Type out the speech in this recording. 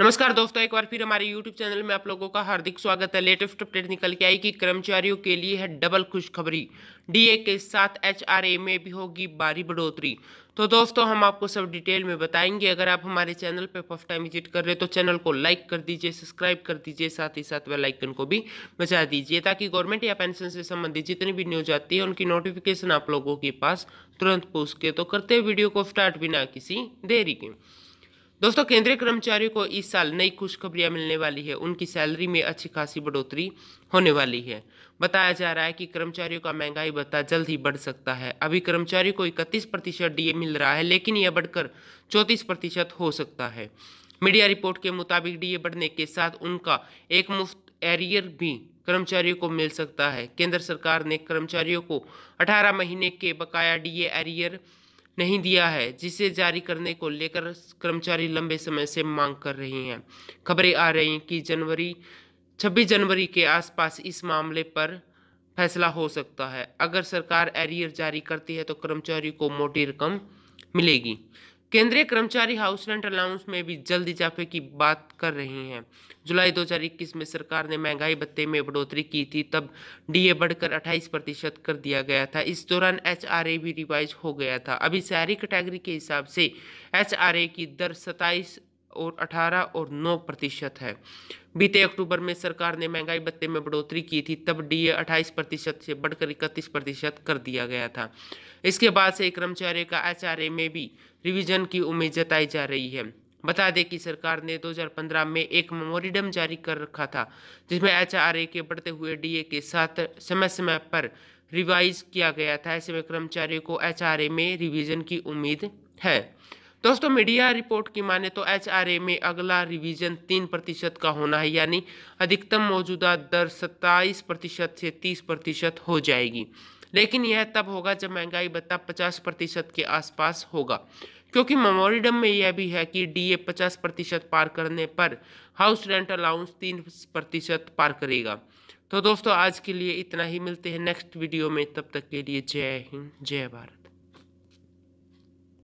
नमस्कार दोस्तों एक बार फिर हमारे YouTube चैनल में आप लोगों का हार्दिक स्वागत है लेटेस्ट अपडेट निकल के आई कि कर्मचारियों के लिए है डबल खुशखबरी डीए के साथ ए में भी होगी भारी बढ़ोतरी तो दोस्तों हम आपको सब डिटेल में बताएंगे अगर आप हमारे चैनल पर फर्स्ट टाइम विजिट कर रहे हैं तो चैनल को लाइक कर दीजिए सब्सक्राइब कर दीजिए साथ ही साथ वेलाइकन को भी बचा दीजिए ताकि गवर्नमेंट या पेंशन से संबंधित जितनी भी न्यूज आती है उनकी नोटिफिकेशन आप लोगों के पास तुरंत पहुँच के तो करते वीडियो को स्टार्ट बिना किसी देरी के दोस्तों केंद्रीय कर्मचारियों को इस साल नई खुशखबरियां मिलने वाली है उनकी सैलरी में अच्छी खासी बढ़ोतरी होने वाली है बताया जा रहा है कि कर्मचारियों का महंगाई भत्ता जल्द ही बढ़ सकता है अभी कर्मचारियों को इकतीस प्रतिशत डी मिल रहा है लेकिन यह बढ़कर चौंतीस प्रतिशत हो सकता है मीडिया रिपोर्ट के मुताबिक डीए बढ़ने के साथ उनका एक मुफ्त एरियर भी कर्मचारियों को मिल सकता है केंद्र सरकार ने कर्मचारियों को अठारह महीने के बकाया डी एरियर नहीं दिया है जिसे जारी करने को लेकर कर्मचारी लंबे समय से मांग कर रहे हैं खबरें आ रही हैं कि जनवरी छब्बीस जनवरी के आसपास इस मामले पर फैसला हो सकता है अगर सरकार एरियर जारी करती है तो कर्मचारी को मोटी रकम मिलेगी केंद्रीय कर्मचारी हाउस रेंट अलाउंस में भी जल्द इजाफे की बात कर रही हैं जुलाई 2021 में सरकार ने महंगाई भत्ते में बढ़ोतरी की थी तब डीए बढ़कर 28 प्रतिशत कर दिया गया था इस दौरान एच भी रिवाइज हो गया था अभी शहरी कैटेगरी के हिसाब से एच की दर सत्ताईस और 18 और 9 प्रतिशत है बीते अक्टूबर में सरकार ने महंगाई भत्ते में बढ़ोतरी की थी तब डीए 28 प्रतिशत से बढ़कर इकतीस प्रतिशत कर दिया गया था इसके बाद से कर्मचारी का एचआरए में भी रिवीजन की उम्मीद जताई जा रही है बता दें कि सरकार ने 2015 में एक मेमोरिडम जारी कर रखा था जिसमें एच के बढ़ते हुए डीए के साथ समय समय पर रिवाइज किया गया था ऐसे में कर्मचारियों को एच में रिवीजन की उम्मीद है दोस्तों मीडिया रिपोर्ट की माने तो एचआरए में अगला रिवीजन तीन प्रतिशत का होना है यानी अधिकतम मौजूदा दर सत्ताईस प्रतिशत से तीस प्रतिशत हो जाएगी लेकिन यह तब होगा जब महंगाई भत्ता पचास प्रतिशत के आसपास होगा क्योंकि मेमोरिडम में यह भी है कि डीए पचास प्रतिशत पार करने पर हाउस रेंट अलाउंस तीन प्रतिशत पार करेगा तो दोस्तों आज के लिए इतना ही मिलते हैं नेक्स्ट वीडियो में तब तक के लिए जय हिंद जय भारत